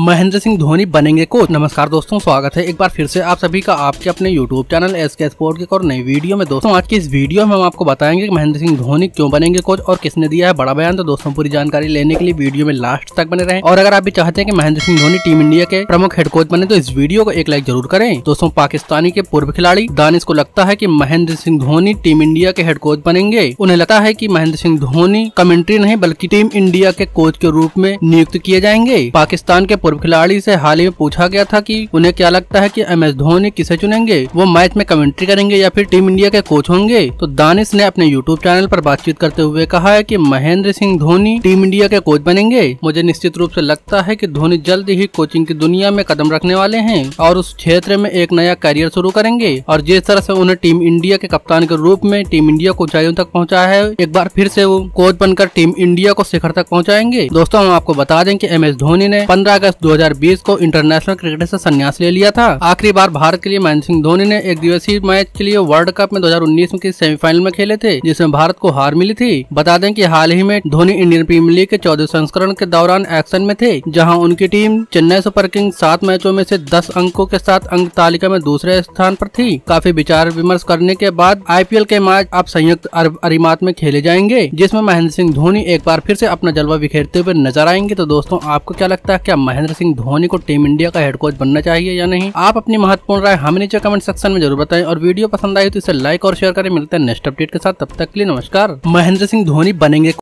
महेंद्र सिंह धोनी बनेंगे कोच नमस्कार दोस्तों स्वागत है एक बार फिर से आप सभी का आपके अपने YouTube channel S K sport के और नई वीडियो में दोस्तों आज की इस वीडियो में हम आपको बताएंगे कि महेंद्र सिंह धोनी क्यों बनेंगे कोच और किसने दिया है बड़ा बयान तो दोस्तों पूरी जानकारी लेने के लिए वीडियो में लास्ट तक बने रहे और अगर आप भी चाहते हैं की महेंद्र सिंह धोनी टीम इंडिया के प्रमुख हेड कोच बने तो इस वीडियो को एक लाइक जरूर करें दोस्तों पाकिस्तानी के पूर्व खिलाड़ी दानिश को लगता है की महेंद्र सिंह धोनी टीम इंडिया के हेड कोच बनेंगे उन्हें लगता है की महेंद्र सिंह धोनी कमेंट्री नहीं बल्कि टीम इंडिया के कोच के रूप में नियुक्त किए जाएंगे पाकिस्तान के पूर्व खिलाड़ी से हाल ही में पूछा गया था कि उन्हें क्या लगता है कि एम एस धोनी किसे चुनेंगे वो मैच में कमेंट्री करेंगे या फिर टीम इंडिया के कोच होंगे तो दानिश ने अपने यूट्यूब चैनल आरोप बातचीत करते हुए कहा है की महेंद्र सिंह धोनी टीम इंडिया के कोच बनेंगे मुझे निश्चित रूप ऐसी लगता है की धोनी जल्द ही कोचिंग की दुनिया में कदम रखने वाले है और उस क्षेत्र में एक नया करियर शुरू करेंगे और जिस तरह ऐसी उन्हें टीम इंडिया के कप्तान के रूप में टीम इंडिया को ऊंचाइयों तक पहुँचाया है एक बार फिर से वो कोच बनकर टीम इंडिया को शिखर तक पहुँचाएंगे दोस्तों हम आपको बता दें कि एम एस धोनी ने 15 अगस्त अगस्त 2020 को इंटरनेशनल क्रिकेट से संन्यास ले लिया था आखिरी बार भारत के लिए महेंद्र सिंह धोनी ने एक दिवसीय मैच के लिए वर्ल्ड कप में 2019 के सेमीफाइनल में खेले थे जिसमें भारत को हार मिली थी बता दें की हाल ही में धोनी इंडियन प्रीमियर लीग के चौदह संस्करण के दौरान एक्शन में थे जहाँ उनकी टीम चेन्नई सुपर किंग्स सात मैचों में ऐसी दस अंकों के साथ अंक तालिका में दूसरे स्थान आरोप थी काफी विचार विमर्श करने के बाद आई के मैच अब संयुक्त अरब अरिमात में खेले जाएंगे जिसमें महेंद्र सिंह धोनी एक बार फिर ऐसी अपना जलवा बिखेरते हुए नजर आएंगे तो दोस्तों आपको क्या लगता है क्या महेंद्र महेंद्र सिंह धोनी को टीम इंडिया का हेड कोच बनना चाहिए या नहीं आप अपनी महत्वपूर्ण राय हमें नीचे कमेंट सेक्शन में जरूर बताएं और वीडियो पसंद आई तो इसे लाइक और शेयर करें मिलते हैं नेक्स्ट अपडेट के साथ तब तक के लिए नमस्कार महेंद्र सिंह धोनी बनेंगे